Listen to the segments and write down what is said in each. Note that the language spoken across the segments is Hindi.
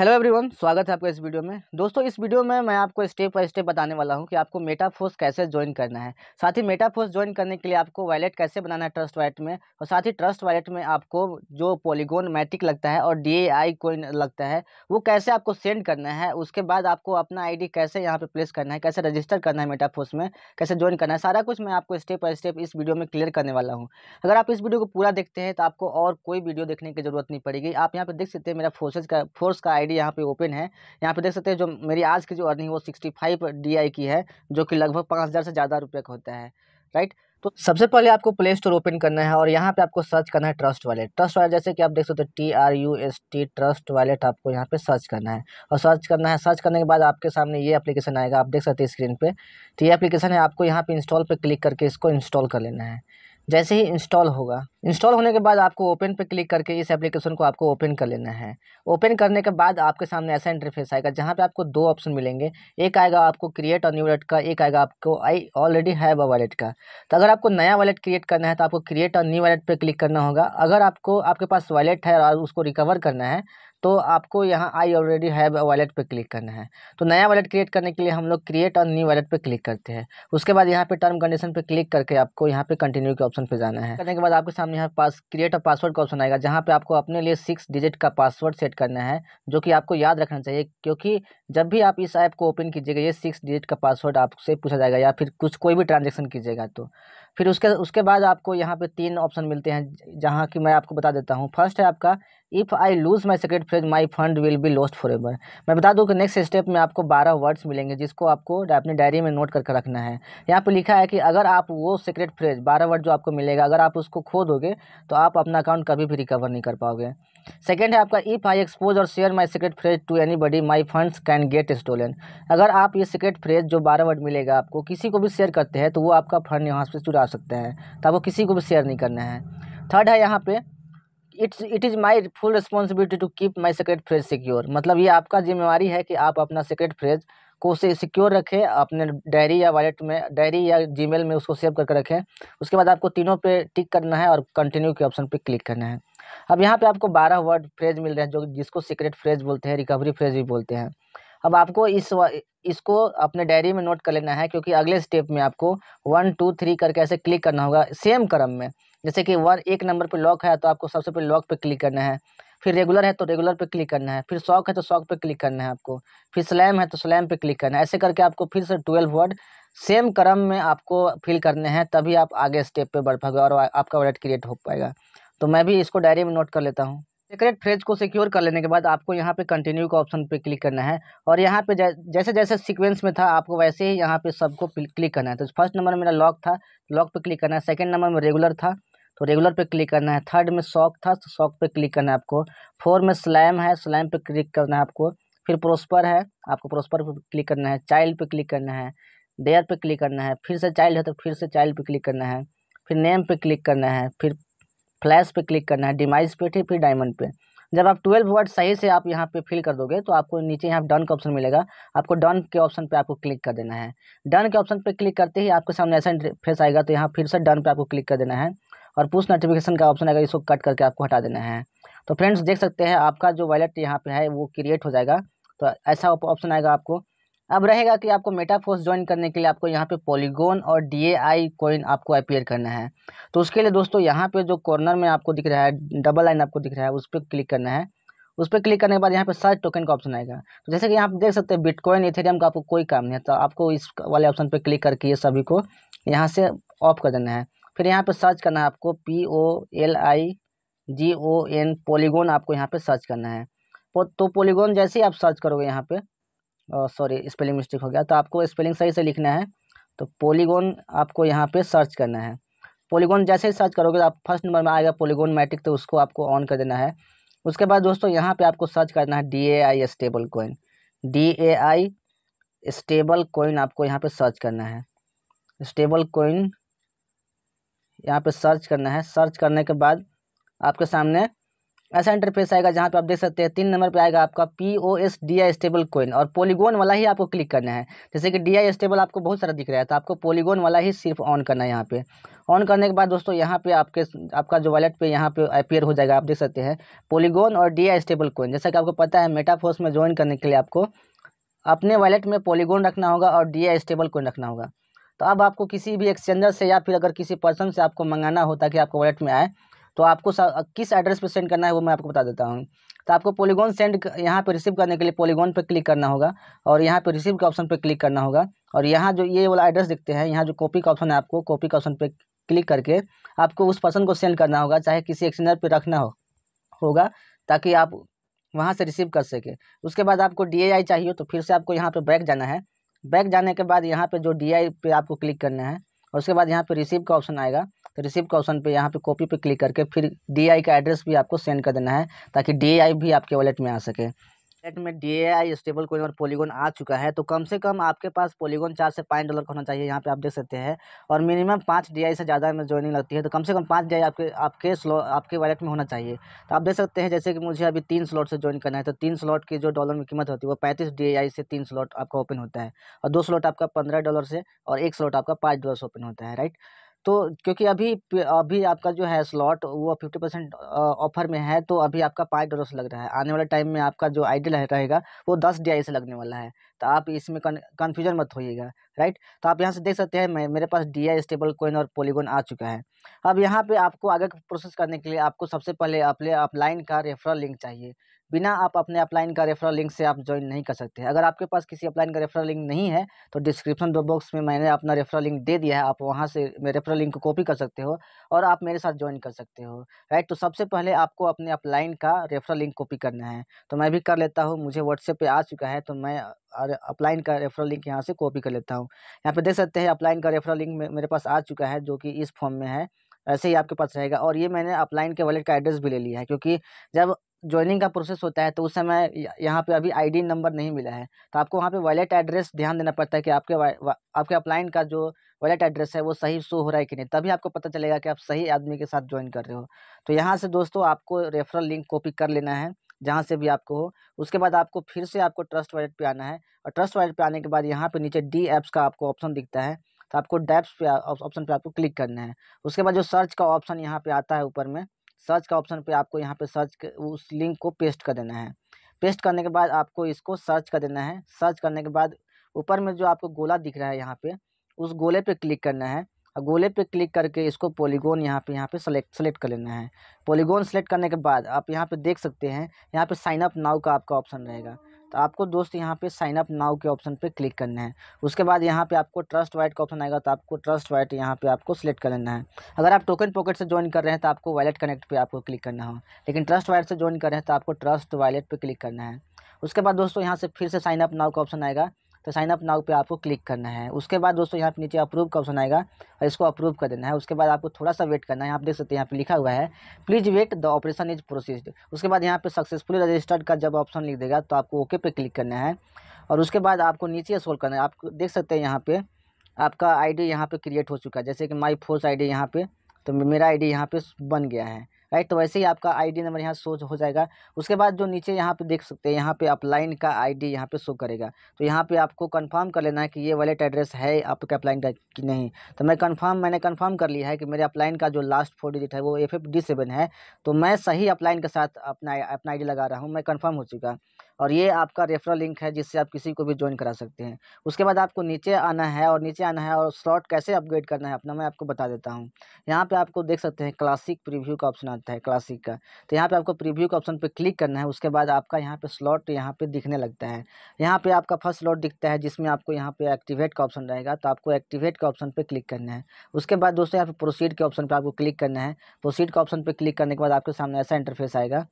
हेलो एवरीवन स्वागत है आपका इस वीडियो में दोस्तों इस वीडियो में मैं आपको स्टेप बाय स्टेप बताने वाला हूं कि आपको मेटाफोर्स कैसे ज्वाइन करना है साथ ही मेटाफोर्स ज्वाइन करने के लिए आपको वैलेट कैसे बनाना है ट्रस्ट वैलेट में और साथ ही ट्रस्ट वैलेट में आपको जो पॉलीगोन मैटिक लगता है और डी ए आई कोइन लगता है वो कैसे आपको सेंड करना है उसके बाद आपको अपना आई डी कैसे यहाँ पर प्लेस करना है कैसे रजिस्टर करना है मेटाफोर्स में कैसे ज्वाइन करना है सारा कुछ मैं आपको स्टेप बाय स्टेप इस वीडियो में क्लियर करने वाला हूँ अगर आप इस वीडियो को पूरा देखते हैं तो आपको और कोई वीडियो देखने की जरूरत नहीं पड़ेगी आप यहाँ पर देख सकते हैं मेरा फोर्सेज का फोर्स का आई आईडी यहाँ पे ओपन है यहाँ पे देख सकते हैं जो मेरी आज की जो अर्निंग वो सिक्सटी फाइव डी की है जो कि लगभग पाँच हज़ार से ज़्यादा रुपये का होता है राइट तो सबसे पहले आपको प्ले स्टोर ओपन करना है और यहाँ पे आपको सर्च करना है ट्रस्ट वॉलेट ट्रस्ट वॉलेट जैसे कि आप देख सकते हो T R U S T trust wallet आपको यहाँ पे सर्च करना है और सर्च करना है सर्च करने के बाद आपके सामने ये एप्लीकेशन आएगा आप देख सकते हैं स्क्रीन पे तो ये एप्लीकेशन है आपको यहाँ पे इंस्टॉल पर क्लिक करके इसको इंस्टॉल कर लेना है जैसे ही इंस्टॉल होगा इंस्टॉल होने के बाद आपको ओपन पर क्लिक करके इस एप्लीकेशन को आपको ओपन कर लेना है ओपन करने के बाद आपके सामने ऐसा इंटरफेस आएगा जहाँ पे आपको दो ऑप्शन मिलेंगे एक आएगा आपको क्रिएट और न्यू वॉलेट का एक आएगा आपको आई ऑलरेडी है अ वॉलेट का तो अगर आपको नया वॉलेट क्रिएट करना है तो आपको क्रिएट और न्यू वॉलेट पर क्लिक करना होगा अगर आपको आपके पास वॉलेट है और उसको रिकवर करना है तो आपको यहाँ आई ऑलरेडी हैव वॉलेट पर क्लिक करना है तो नया वॉलेट क्रिएट करने के लिए हम लोग क्रिएट और न्यू वॉलेट पर क्लिक करते हैं उसके बाद यहाँ पे टर्म कंडीशन पे क्लिक करके आपको यहाँ पे कंटिन्यू के ऑप्शन पे जाना है करने के बाद आपके सामने यहाँ पास क्रिएट और पासवर्ड का ऑप्शन आएगा जहाँ पर आपको अपने लिए सिक्स डिजिट का पासवर्ड सेट करना है जो कि आपको याद रखना चाहिए क्योंकि जब भी आप इस ऐप को ओपन कीजिएगा ये सिक्स डिजिट का पासवर्ड आपसे पूछा जाएगा या फिर कुछ कोई भी ट्रांजेक्शन कीजिएगा तो फिर उसके उसके बाद आपको यहाँ पे तीन ऑप्शन मिलते हैं जहाँ कि मैं आपको बता देता हूँ फर्स्ट है आपका if I lose my second phrase my fund will be lost forever मैं बता दूँ कि नेक्स्ट स्टेप में आपको बारह वर्ड्स मिलेंगे जिसको आपको अपनी डायरी में नोट करके रखना है यहाँ पे लिखा है कि अगर आप वो सेक्रेट फ्रेज बारह वर्ड जो आपको मिलेगा अगर आप उसको खो दोगे तो आप अपना अकाउंट कभी भी रिकवर नहीं कर पाओगे सेकेंड है आपका if I expose or share my secret phrase to anybody my funds can get stolen अगर आप ये सीक्रेट फ्रेज जो बारह वर्ड मिलेगा आपको किसी को भी शेयर करते हैं तो वो आपका फंड यहाँ से चुरा सकते हैं तो आपको किसी को भी शेयर नहीं करना है थर्ड है यहाँ पे it's it is my full responsibility to keep my secret phrase secure मतलब ये आपका जिम्मेवारी है कि आप अपना सेक्रेट फ्रेज को उसे सिक्योर रखें अपने डायरी या वॉलेट में डायरी या जीमेल में उसको सेव करके रखें उसके बाद आपको तीनों पे टिक करना है और कंटिन्यू के ऑप्शन पे क्लिक करना है अब यहाँ पे आपको बारह वर्ड फ्रेज मिल रहे हैं जो जिसको सीक्रेट फ्रेज बोलते हैं रिकवरी फ्रेज भी बोलते हैं अब आपको इस इसको अपने डायरी में नोट कर लेना है क्योंकि अगले स्टेप में आपको वन टू थ्री करके ऐसे क्लिक करना होगा सेम क्रम में जैसे कि वन एक नंबर पर लॉक है तो आपको सबसे पहले लॉक पर क्लिक करना है फिर रेगुलर है तो रेगुलर पे क्लिक करना है फिर शॉक है तो शॉक पे क्लिक करना है आपको फिर स्लैम है तो स्लैम पे क्लिक करना है ऐसे करके आपको फिर से ट्वेल्व वर्ड सेम क्रम में आपको फिल करने हैं तभी आप आगे स्टेप पे बढ़ पाओगे और आपका वर्ड क्रिएट हो पाएगा तो मैं भी इसको डायरी में नोट कर लेता हूँ सीक्रेट फ्रेज को सिक्योर कर लेने के बाद आपको यहाँ पे कंटिन्यू का ऑप्शन पे क्लिक करना है और यहाँ पे जैसे जैसे सीक्वेंस में था आपको वैसे ही यहाँ पे सबको क्लिक करना है तो फर्स्ट नंबर मेरा लॉक था लॉक पे क्लिक करना है सेकंड नंबर में रेगुलर था तो रेगुलर पे क्लिक करना है थर्ड में शॉक था तो शॉक पे क्लिक करना है आपको फोर में स्लैम है स्लैम पे क्लिक करना है आपको फिर प्रोस्पर है आपको प्रोस्पर पे क्लिक करना है चाइल्ड पे क्लिक करना है डेयर पे क्लिक करना है फिर से चाइल्ड है तो फिर से चाइल्ड पे क्लिक करना है फिर नेम पे क्लिक करना है फिर फ्लैश पे क्लिक करना है डिमाइस पे फिर डायमंड पे जब आप ट्वेल्व वर्ड सही से आप यहाँ पे फिल कर दोगे तो आपको नीचे यहाँ डन का ऑप्शन मिलेगा आपको डन के ऑप्शन पे आपको क्लिक कर देना है डन के ऑप्शन पे क्लिक करते ही आपके सामने ऐसा इंटरफेस आएगा तो यहाँ फिर से डन पे आपको क्लिक कर देना है और पुश नोटिफिकेशन का ऑप्शन आएगा इसको कट करके आपको हटा देना है तो फ्रेंड्स देख सकते हैं आपका जो वॉलेट यहाँ पे है वो क्रिएट हो जाएगा तो ऐसा ऑप्शन आएगा आपको अब रहेगा कि आपको मेटाफोर्स ज्वाइन करने के लिए आपको यहाँ पे पॉलीगोन और डी कॉइन आपको अपेयर करना है तो उसके लिए दोस्तों यहाँ पे जो कॉर्नर में आपको दिख रहा है डबल लाइन आपको दिख रहा है उस पर क्लिक करना है उस पर क्लिक करने के बाद यहाँ पे सर्च टोकन का ऑप्शन आएगा तो जैसे कि यहाँ देख सकते हैं बिटकॉइन इथेरियम का आपको कोई काम नहीं है तो आपको इस वाले ऑप्शन पर क्लिक करके ये सभी को यहाँ से ऑफ कर देना है फिर यहाँ पे सर्च करना है आपको P O L I G O N polygon आपको यहाँ पे सर्च करना है तो पोलीगोन जैसे ही आप सर्च करोगे यहाँ पे सॉरी स्पेलिंग मिस्टेक हो गया तो आपको स्पेलिंग सही से लिखना है तो पोलीगोन आपको यहाँ पे सर्च करना है पोलीगोन जैसे ही सर्च करोगे तो आप फर्स्ट नंबर में आएगा पोलीगोन मैट्रिक तो उसको आपको ऑन कर देना है उसके बाद दोस्तों यहाँ पर आपको सर्च करना है D A I stablecoin D A I stablecoin आपको यहाँ पर सर्च करना है स्टेबल कोइन यहाँ पे सर्च करना है सर्च करने के बाद आपके सामने ऐसा इंटरफेस आएगा जहाँ पे आप देख सकते हैं तीन नंबर पे आएगा आपका P O S D I stablecoin और पोलीगोन वाला ही आपको क्लिक करना है जैसे कि डी आई स्टेबल आपको बहुत सारा दिख रहा है तो आपको पोलीगोन वाला ही सिर्फ ऑन करना है यहाँ पे ऑन करने के बाद दोस्तों यहाँ पे आपके आपका जो वॉलेट पे यहाँ पे अपेयर हो जाएगा आप देख सकते हैं पोलीगोन और डी आई स्टेबल कोइन जैसा कि आपको पता है मेटाफोर्स में ज्वाइन करने के लिए आपको अपने वॉलेट में पोलीगोन रखना होगा और डी आई स्टेबल कोइन रखना होगा तो अब आपको किसी भी एक्सचेंजर से या फिर अगर किसी पर्सन से आपको मंगाना हो ताकि आपको वॉलेट में आए तो आपको किस एड्रेस पर सेंड करना है वो मैं आपको बता देता हूँ तो आपको पोलीगोन सेंड यहाँ पर रिसीव करने के लिए पोलीगोन पर क्लिक करना होगा और यहाँ पर रिसीव के ऑप्शन पर क्लिक करना होगा और यहाँ जो ये वाला एड्रेस देखते हैं यहाँ जो कॉपी का ऑप्शन है आपको कॉपी का ऑप्शन पर क्लिक करके आपको उस पर्सन को सेंड करना होगा चाहे किसी एक्सचेंजर पर रखना हो होगा ताकि आप वहाँ से रिसीव कर सके उसके बाद आपको डी चाहिए तो फिर से आपको यहाँ पर बैक जाना है बैक जाने के बाद यहाँ पे जो डी आई पे आपको क्लिक करना है और उसके बाद यहाँ पे रिसीव का ऑप्शन आएगा तो रिसीव का ऑप्शन पे यहाँ पे कॉपी पे क्लिक करके फिर डी आई का एड्रेस भी आपको सेंड कर देना है ताकि डी आई भी आपके वॉलेट में आ सके सेट में डी आई स्टेबल कोइन और पोलीगोन आ चुका है तो कम से कम आपके पास पोलीगोन चार से पाँच डॉलर का होना चाहिए यहाँ पे आप देख सकते हैं और मिनिमम पाँच डी से ज़्यादा में ज्वाइनिंग लगती है तो कम से कम पाँच डी आपके आपके स्लो आपके वॉलेट में होना चाहिए तो आप देख सकते हैं जैसे कि मुझे अभी तीन स्लॉट से ज्वाइन करना है तो तीन स्लॉट की जो डॉलर में कीमत होती है वो पैंतीस डी से तीन स्लॉट आपका ओपन होता है और दो स्लॉट आपका पंद्रह डॉलर से और एक स्लॉट आपका पाँच डॉलर से ओपन होता है राइट तो क्योंकि अभी अभी आपका जो है स्लॉट वो फिफ्टी परसेंट ऑफर में है तो अभी आपका पाँच डॉलर से लग रहा है आने वाले टाइम में आपका जो आइडियल रहेगा वो दस डी से लगने वाला है तो आप इसमें कन्फ्यूजन मत होइएगा राइट तो आप यहाँ से देख सकते हैं मैं मेरे पास डी आई स्टेबल कोइन और पोलीगोन आ चुका है अब यहाँ पर आपको आगे प्रोसेस करने के लिए आपको सबसे पहले अपने अपलाइन का रेफरल लिंक चाहिए बिना आप अपने अपलाइन का रेफरल लिंक से आप ज्वाइन नहीं कर सकते अगर आपके पास किसी अपलाइन का रेफरल लिंक नहीं है तो डिस्क्रिप्शन बॉक्स में मैंने अपना रेफरल लिंक दे दिया है आप वहाँ से मेरे रेफरल लिंक को कॉपी कर सकते हो और आप मेरे साथ ज्वाइन कर सकते हो राइट तो सबसे पहले आपको अपने अपलाइन का रेफरल लिंक कॉपी करना है तो मैं भी कर लेता हूँ मुझे व्हाट्सएप पर आ चुका है तो मैं और अपलाइन का रेफरल लिंक यहाँ से कॉपी कर लेता हूँ यहाँ पर देख सकते हैं अपलाइन का रेफरल लिंक मेरे पास आ चुका है जो कि इस फॉर्म में है ऐसे ही आपके पास रहेगा और ये मैंने अपलाइन के वॉलेट का एड्रेस भी ले लिया है क्योंकि जब ज्वाइनिंग का प्रोसेस होता है तो उस समय यहाँ पे अभी आईडी नंबर नहीं मिला है तो आपको वहाँ पे वॉलेट एड्रेस ध्यान देना पड़ता है कि आपके आपके अपलाइन का जो वॉलेट एड्रेस है वो सही शो हो रहा है कि नहीं तभी आपको पता चलेगा कि आप सही आदमी के साथ ज्वाइन कर रहे हो तो यहाँ से दोस्तों आपको रेफरल लिंक कॉपी कर लेना है जहाँ से भी आपको हो उसके बाद आपको फिर से आपको ट्रस्ट वॉलेट पर आना है और ट्रस्ट वॉलेट पर आने के बाद यहाँ पर नीचे डी एप्स का आपको ऑप्शन दिखता है तो आपको डैप्स पे ऑप्शन पे आपको क्लिक करना है उसके बाद जो सर्च का ऑप्शन यहाँ पे आता है ऊपर में सर्च का ऑप्शन पे आपको यहाँ पे सर्च उस लिंक को पेस्ट कर देना है पेस्ट करने के बाद आपको इसको सर्च कर देना है सर्च करने के बाद ऊपर में जो आपको गोला दिख रहा है यहाँ पे उस गोले पे क्लिक करना है और गोले पे क्लिक करके इसको पॉलीगोन यहाँ पे यहाँ पे सेलेक्ट सेलेक्ट कर लेना है पॉलीगोन सेलेक्ट करने के बाद आप यहाँ पे देख सकते हैं यहाँ पे साइनअप नाउ का आपका ऑप्शन रहेगा तो आपको दोस्त यहाँ पे साइन अप नाउ के ऑप्शन पे क्लिक करना है उसके बाद यहाँ पे आपको ट्रस्ट वाइट का ऑप्शन आएगा तो आपको ट्रस्ट वाइट यहाँ पे आपको सेलेक्ट कर लेना है अगर आप टोकन पॉकेट से ज्वाइन कर रहे हैं तो आपको वैलेट कनेक्ट पे आपको क्लिक करना हो लेकिन ट्रस्ट वाइट से ज्वाइन कर रहे हैं तो आपको ट्रस्ट वैलेट पर क्लिक करना है उसके बाद दोस्तों यहाँ से फिर से साइन अप नाउ का ऑप्शन आएगा तो साइन अप नाउ पे आपको क्लिक करना है उसके बाद दोस्तों यहाँ पे नीचे अप्रूव का ऑप्शन आएगा और इसको अप्रूव कर देना है उसके बाद आपको थोड़ा सा वेट करना है आप देख सकते हैं यहाँ पे लिखा हुआ है please wait the operation is processed उसके बाद यहाँ पे सक्सेसफुली रजिस्टर्ड का जब ऑप्शन लिख देगा तो आपको ओके पे क्लिक करना है और उसके बाद आपको नीचे स्क्रॉल करना है आप देख सकते हैं यहाँ पर आपका डी यहाँ पे क्रिएट हो चुका है जैसे कि माई फोर्स डी यहाँ पे तो मेरा डी यहाँ पे बन गया है राइट तो वैसे ही आपका आईडी नंबर यहाँ शो हो जाएगा उसके बाद जो नीचे यहाँ पे देख सकते हैं यहाँ पे अपलाइन का आईडी डी यहाँ पर शो करेगा तो यहाँ पे आपको कंफर्म कर लेना है कि ये वॉलेट एड्रेस है आपके अपलाइन का कि नहीं तो मैं कन्फर्म मैंने कन्फर्म कर लिया है कि मेरे अपलाइन का जो लास्ट फोर डिजिट है वो एफ है तो मैं सही अपलाइन के साथ अपना अपना आई लगा रहा हूँ मैं कन्फर्म हो चुका और ये आपका रेफरल लिंक है जिससे आप किसी को भी ज्वाइन करा सकते हैं उसके बाद आपको नीचे आना है और नीचे आना है और स्लॉट कैसे अपग्रेड करना है अपना मैं आपको बता देता हूँ यहाँ पर आपको देख सकते हैं क्लासिक प्रीव्यू का ऑप्शन आता है क्लासिक का तो यहाँ पर आपको प्रीव्यू का ऑप्शन पर क्लिक करना है उसके बाद आपका यहाँ पर स्लॉट यहाँ पर दिखने लगता है यहाँ पर आपका फर्स्ट स्लॉट दिखता है जिसमें आपको यहाँ पर एक्टिवेट का ऑप्शन रहेगा तो आपको एक्टिवेट का ऑप्शन पर क्लिक करना है उसके बाद दोस्तों यहाँ पर प्रोसीड के ऑप्शन पर आपको क्लिक करना है प्रोसीड के ऑप्शन पर क्लिक करने के बाद आपके सामने ऐसा इंटरफेस आएगा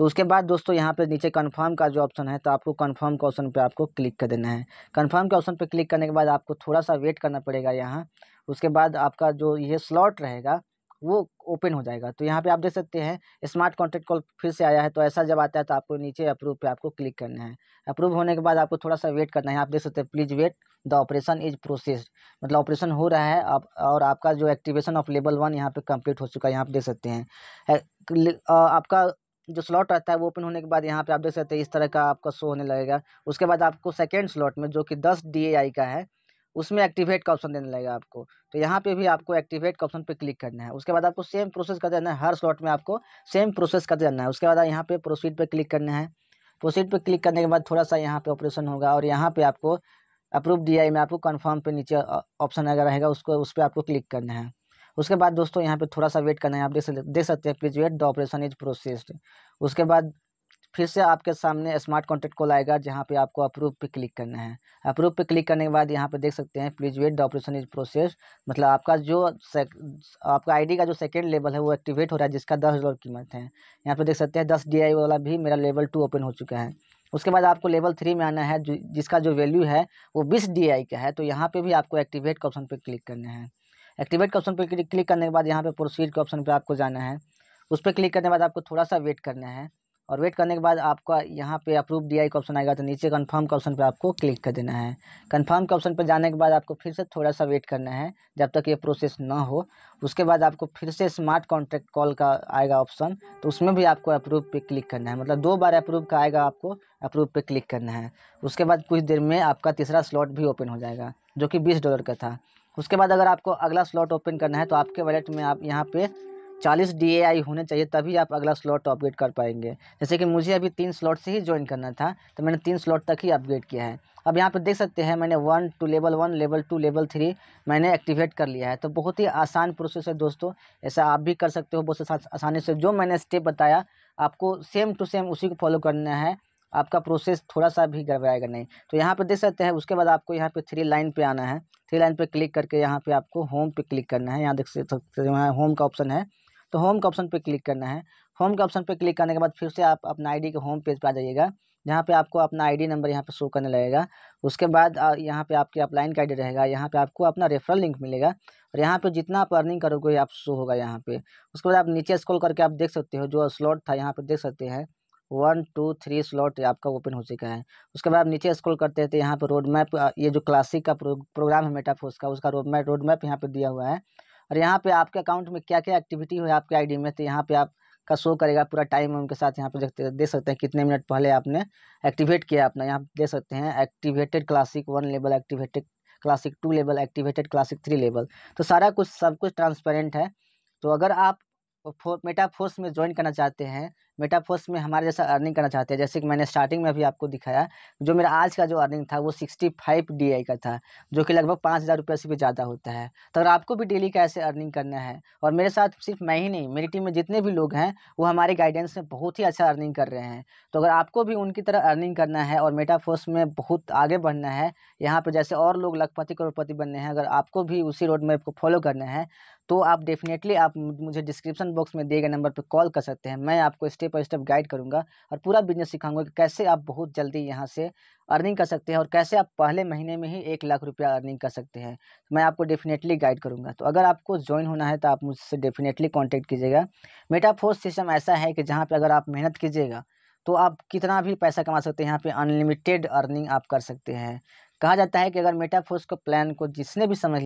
तो उसके बाद दोस्तों यहाँ पे नीचे कंफर्म का जो ऑप्शन है तो आपको कंफर्म के ऑप्शन पे आपको क्लिक कर देना है कंफर्म के ऑप्शन पे क्लिक करने के बाद आपको थोड़ा सा वेट करना पड़ेगा यहाँ उसके बाद आपका जो ये स्लॉट रहेगा वो ओपन हो जाएगा तो यहाँ पे आप देख सकते हैं स्मार्ट कॉन्ट्रैक्ट कॉल फिर से आया है तो ऐसा जब आता है तो आपको नीचे अप्रूव पे आपको क्लिक करना है अप्रूव होने के बाद आपको थोड़ा सा वेट करना है आप देख सकते हैं please wait the operation is process मतलब ऑपरेशन हो रहा है आप और आपका जो एक्टिवेशन ऑफ लेवल वन यहाँ पे कंप्लीट हो चुका है यहाँ पर देख सकते हैं आपका जो स्लॉट रहता है वो ओपन होने के बाद यहाँ पे आप देख सकते हैं इस तरह का आपका शो होने लगेगा उसके बाद आपको सेकेंड स्लॉट में जो कि दस डी का है उसमें एक्टिवेट का ऑप्शन देने लगेगा आपको तो यहाँ पे भी आपको एक्टिवेट का ऑप्शन पे क्लिक करना है उसके बाद आपको सेम प्रोसेस करते जाना है हर स्लॉट में आपको सेम प्रोसेस करते जाना है उसके बाद यहाँ पे प्रोसीड पे क्लिक करना है प्रोसीड पे क्लिक करने के बाद थोड़ा सा यहाँ पे ऑपरेशन होगा और यहाँ पे आपको अप्रूव डी में आपको कन्फर्म पे नीचे ऑप्शन अगर रहेगा उसको उस पर आपको क्लिक करना है उसके बाद दोस्तों यहाँ पे थोड़ा सा वेट करना है आप देख सकते देख सकते हैं please wait the operation is processed उसके बाद फिर से आपके सामने स्मार्ट कॉन्ट्रैक्ट कॉल आएगा जहाँ पे आपको अप्रूव पे क्लिक करना है अप्रूव पे क्लिक करने के बाद यहाँ पे देख सकते हैं please wait the operation is process मतलब आपका जो आपका आईडी का जो सेकेंड लेवल है वो एक्टिवेट हो रहा है जिसका दस डॉलर कीमत है यहाँ पे देख सकते हैं दस डी वाला भी मेरा लेवल टू ओपन हो चुका है उसके बाद आपको लेवल थ्री में आना है जिसका जो वैल्यू है वो बीस डी का है तो यहाँ पर भी आपको एक्टिवेट का ऑप्शन पर क्लिक करना है एक्टिवेट के ऑप्शन पर क्लिक करने के बाद यहाँ पे प्रोसीड के ऑप्शन पर आपको जाना है उस पर क्लिक करने के बाद आपको थोड़ा सा वेट करना है और वेट करने के बाद आपका यहाँ पे अप्रूव डी आई का ऑप्शन आएगा तो नीचे कन्फर्म के ऑप्शन पर आपको क्लिक कर देना है कन्फर्म के ऑप्शन पर जाने के बाद आपको फिर से थोड़ा सा वेट करना है जब तक ये प्रोसेस ना हो उसके बाद आपको फिर से स्मार्ट कॉन्ट्रैक्ट कॉल का आएगा ऑप्शन तो उसमें भी आपको अप्रूव पे क्लिक करना है मतलब दो बार अप्रूव का आएगा आपको अप्रूव पे क्लिक करना है उसके बाद कुछ देर में आपका तीसरा स्लॉट भी ओपन हो जाएगा जो कि बीस डॉलर का था उसके बाद अगर आपको अगला स्लॉट ओपन करना है तो आपके वैलेट में आप यहाँ पे चालीस डी होने चाहिए तभी आप अगला स्लॉट अपग्रेड कर पाएंगे जैसे कि मुझे अभी तीन स्लॉट से ही ज्वाइन करना था तो मैंने तीन स्लॉट तक ही अपग्रेड किया है अब यहाँ पे देख सकते हैं मैंने one two level one level two level three मैंने एक्टिवेट कर लिया है तो बहुत ही आसान प्रोसेस है दोस्तों ऐसा आप भी कर सकते हो बहुत आसानी से जो मैंने स्टेप बताया आपको सेम टू सेम उसी को फॉलो करना है आपका प्रोसेस थोड़ा सा भी गड़बड़ाएगा नहीं तो यहाँ पर देख सकते हैं उसके बाद आपको यहाँ पर थ्री लाइन पर आना है थ्री लाइन पर क्लिक करके यहाँ पे आपको होम पे क्लिक करना है यहाँ देख सकते हैं होम का ऑप्शन है तो होम का ऑप्शन पे क्लिक करना है होम के ऑप्शन पे क्लिक करने के बाद फिर से आप अपना आईडी के होम पेज पे आ जाइएगा जहाँ पे आपको अपना आईडी नंबर यहाँ पे शो करने लगेगा उसके बाद यहाँ पे आपके अपलाइन का आईडी रहेगा यहाँ पे आपको अपना रेफरल लिंक मिलेगा और यहाँ पे जितना आप अर्निंग करोगे आप शो होगा यहाँ पे उसके बाद आप नीचे स्क्रॉल करके आप देख सकते हो जो स्लॉट था यहाँ पे देख सकते हैं वन टू थ्री स्लॉट आपका ओपन हो चुका है उसके बाद नीचे स्क्रॉल करते हैं तो यहाँ पर रोड मैप ये जो क्लासिक का प्रोग्राम है मेटाफोस का उसका रोड मैप रोड मैप यहाँ पर दिया हुआ है और यहाँ पे आपके अकाउंट में क्या क्या एक्टिविटी हुई आपके आईडी में तो यहाँ पे आपका शो करेगा पूरा टाइम उनके साथ यहाँ पे देखते देख सकते हैं कितने मिनट पहले आपने एक्टिवेट किया अपना यहाँ दे सकते हैं activated classic one level activated classic two level activated classic three level तो सारा कुछ सब कुछ ट्रांसपेरेंट है तो अगर आप वो मेटाफोर्स में ज्वाइन करना चाहते हैं मेटाफोर्स में हमारे जैसा अर्निंग करना चाहते हैं जैसे कि मैंने स्टार्टिंग में अभी आपको दिखाया जो मेरा आज का जो अर्निंग था वो सिक्सटी फाइव डी आई का था जो कि लगभग पाँच हज़ार रुपये से भी ज़्यादा होता है तो अगर आपको भी डेली का ऐसे अर्निंग करना है और मेरे साथ सिर्फ मैं ही नहीं मेरी टीम में जितने भी लोग हैं वो हमारे गाइडेंस में बहुत ही अच्छा अर्निंग कर रहे हैं तो अगर आपको भी उनकी तरह अर्निंग करना है और मेटाफोर्स में बहुत आगे बढ़ना है यहाँ पर जैसे और लोग लखपति करोड़पति बनने हैं अगर आपको भी उसी रोड मैप को फॉलो करना है तो आप डेफिनेटली आप मुझे डिस्क्रिप्शन बॉक्स में दिए गए नंबर पर कॉल कर सकते हैं मैं आपको स्टेप बाई स्टेप गाइड करूंगा और पूरा बिजनेस सिखाऊंगा कि कैसे आप बहुत जल्दी यहाँ से अर्निंग कर सकते हैं और कैसे आप पहले महीने में ही एक लाख रुपया अर्निंग कर सकते हैं मैं आपको डेफिनेटली गाइड करूँगा तो अगर आपको ज्वाइन होना है तो आप मुझसे डेफिनेटली कॉन्टैक्ट कीजिएगा मेटाफोर्स सिस्टम ऐसा है कि जहाँ पर अगर आप मेहनत कीजिएगा तो आप कितना भी पैसा कमा सकते हैं यहाँ पे अनलिमिटेड अर्निंग आप कर सकते हैं कहा जाता है कि अगर मेटाफोर्स को प्लान को जिसने भी समझ